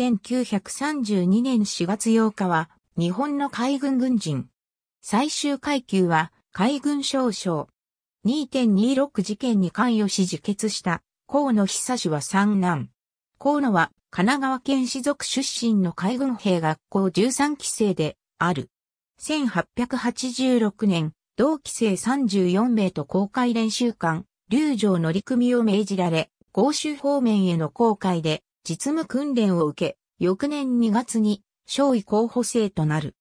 1932年4月8日は日本の海軍軍人。最終階級は海軍少将。2.26事件に関与し自決した河野久志は三男。河野は神奈川県士族出身の海軍兵学校13期生である。1886年、同期生34名と公開練習官、竜城乗組を命じられ、豪州方面への公開で実務訓練を受け、翌年2月に少尉候補生となる。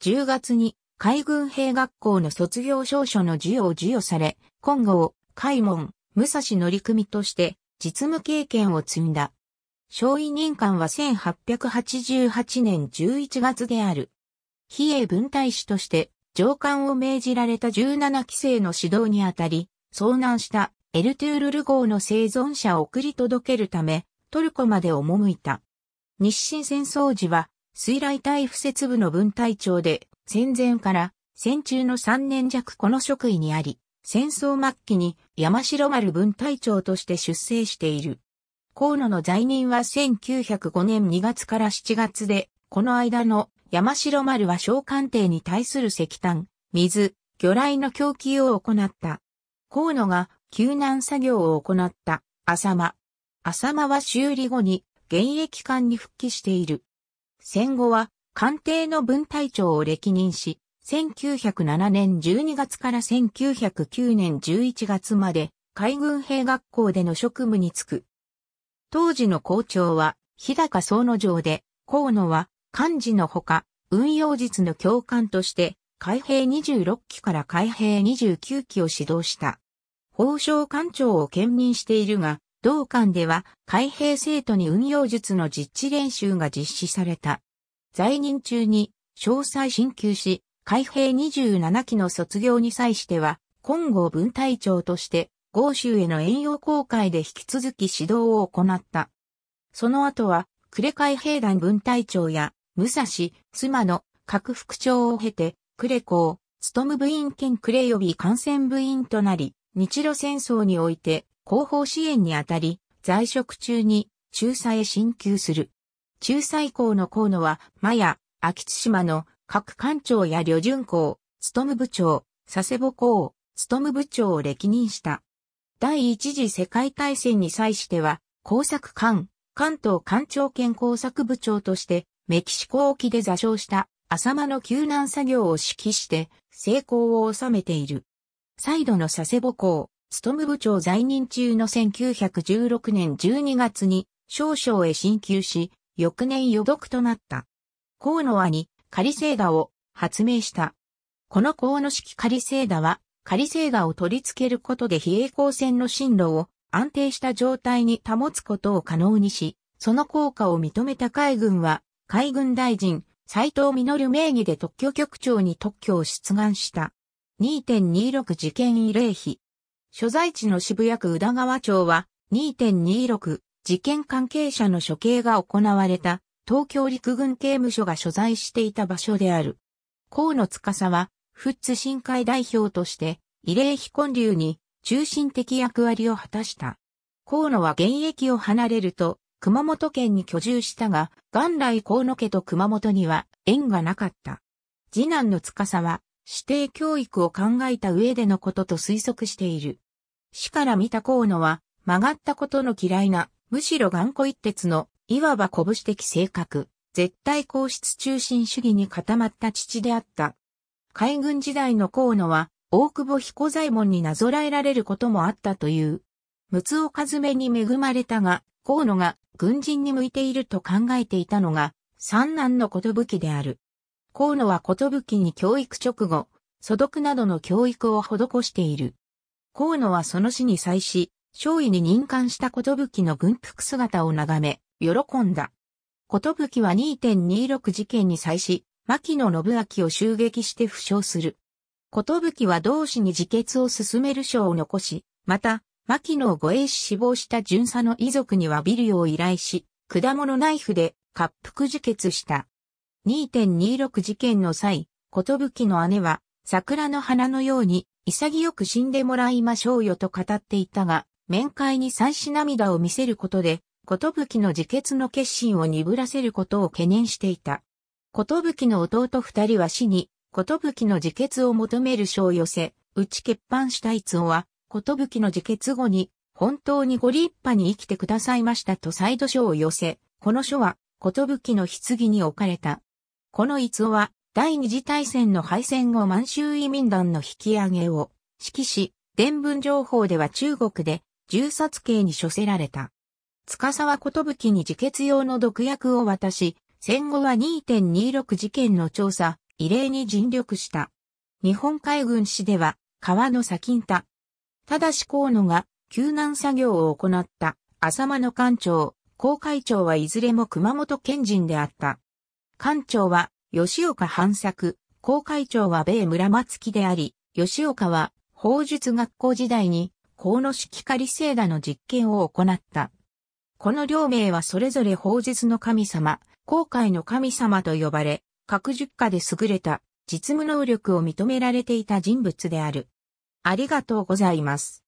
10月に海軍兵学校の卒業証書の授与を授与され、今後を海門、武蔵乗組として実務経験を積んだ。少尉任官は1888年11月である。比叡文隊士として上官を命じられた17期生の指導にあたり、遭難したエルトゥールル号の生存者を送り届けるため、トルコまで赴いた。日清戦争時は、水雷隊敷設部の分隊長で、戦前から戦中の3年弱この職位にあり、戦争末期に山城丸分隊長として出征している。河野の在任は1905年2月から7月で、この間の山城丸は小艦艇に対する石炭、水、魚雷の供給を行った。河野が救難作業を行った、浅間、浅間は修理後に現役官に復帰している。戦後は官邸の分隊長を歴任し、1907年12月から1909年11月まで海軍兵学校での職務に就く。当時の校長は日高総の城で、河野は漢字のほか運用術の教官として海兵26機から海兵29機を指導した。法省官庁を兼任しているが、同館では海兵生徒に運用術の実地練習が実施された。在任中に詳細進級し、開閉27期の卒業に際しては、今後分隊長として豪州への遠洋航海で引き続き指導を行った。その後は、呉海兵団分隊長や、武蔵、妻の各副長を経て、呉校、務部員兼呉予備艦船部員となり、日露戦争において、広報支援にあたり、在職中に仲裁へ進級する。仲裁校の河野は、マヤ、秋津島の各官庁や旅順校、務部長、佐世保校、務部長を歴任した。第一次世界大戦に際しては、工作官、関東官庁兼工作部長として、メキシコ沖で座礁した浅間の救難作業を指揮して、成功を収めている。再度の佐世保校、務部長在任中の1916年12月に少々へ進級し、翌年予読となった。河野兄、仮聖画を発明した。この河野式仮聖画は、仮聖画を取り付けることで非栄光線の進路を安定した状態に保つことを可能にし、その効果を認めた海軍は、海軍大臣、斎藤実名義で特許局長に特許を出願した。2.26事件慰霊碑。所在地の渋谷区宇田川町は2.26事件関係者の処刑が行われた東京陸軍刑務所が所在していた場所である。河野司は、富津新会代表として、慰霊碑建立に中心的役割を果たした。河野は現役を離れると、熊本県に居住したが、元来河野家と熊本には縁がなかった。次男の司は、指定教育を考えた上でのことと推測している。死から見た河野は、曲がったことの嫌いな、むしろ頑固一徹の、いわば拳的性格、絶対皇室中心主義に固まった父であった。海軍時代の河野は、大久保彦左衛門になぞらえられることもあったという。六尾和目に恵まれたが、河野が軍人に向いていると考えていたのが、三男の寿である。河野は寿に教育直後、素読などの教育を施している。河野はその死に際し、少尉に任官したことぶきの軍服姿を眺め、喜んだ。ことぶきは2.26事件に際し、牧野信明を襲撃して負傷する。ことぶきは同志に自決を進める書を残し、また、牧野を護衛し死亡した巡査の遺族にはビルを依頼し、果物ナイフで滑腹自決した。2.26事件の際、ことぶきの姉は桜の花のように潔く死んでもらいましょうよと語っていたが、面会に妻子涙を見せることで、ことぶきの自決の決心を鈍らせることを懸念していた。ことぶきの弟二人は死に、ことぶきの自決を求める書を寄せ、打ち欠板したいつおは、ことぶきの自決後に、本当にご立派に生きてくださいましたと再度書を寄せ、この書は、ことぶきの棺に置かれた。このいつおは、第二次大戦の敗戦後満州移民団の引き上げを指揮し、伝聞情報では中国で銃殺刑に処せられた。司は寿に自決用の毒薬を渡し、戦後は2.26事件の調査、異例に尽力した。日本海軍士では、川の先んた。ただし河野が救難作業を行った、浅間の艦長、航海長はいずれも熊本県人であった。艦長は吉岡藩作、公会長は米村松木であり、吉岡は法術学校時代に、河野式仮聖打の実験を行った。この両名はそれぞれ法術の神様、航海の神様と呼ばれ、各十家で優れた実務能力を認められていた人物である。ありがとうございます。